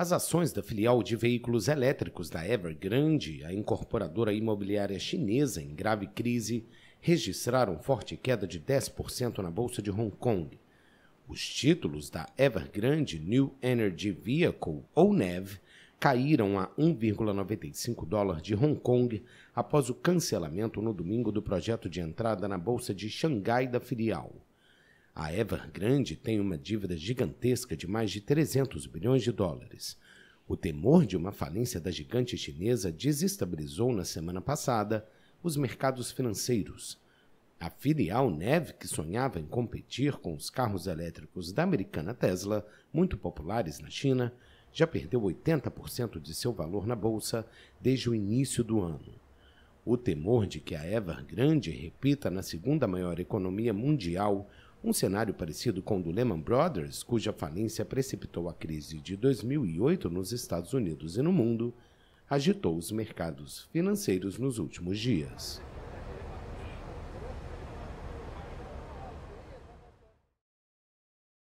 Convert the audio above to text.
As ações da filial de veículos elétricos da Evergrande, a incorporadora imobiliária chinesa em grave crise, registraram forte queda de 10% na bolsa de Hong Kong. Os títulos da Evergrande New Energy Vehicle, ou NEV, caíram a 1,95 dólar de Hong Kong após o cancelamento no domingo do projeto de entrada na bolsa de Xangai da filial. A Evergrande tem uma dívida gigantesca de mais de 300 bilhões de dólares. O temor de uma falência da gigante chinesa desestabilizou na semana passada os mercados financeiros. A filial Neve, que sonhava em competir com os carros elétricos da americana Tesla, muito populares na China, já perdeu 80% de seu valor na bolsa desde o início do ano. O temor de que a Evergrande repita na segunda maior economia mundial um cenário parecido com o do Lehman Brothers, cuja falência precipitou a crise de 2008 nos Estados Unidos e no mundo, agitou os mercados financeiros nos últimos dias.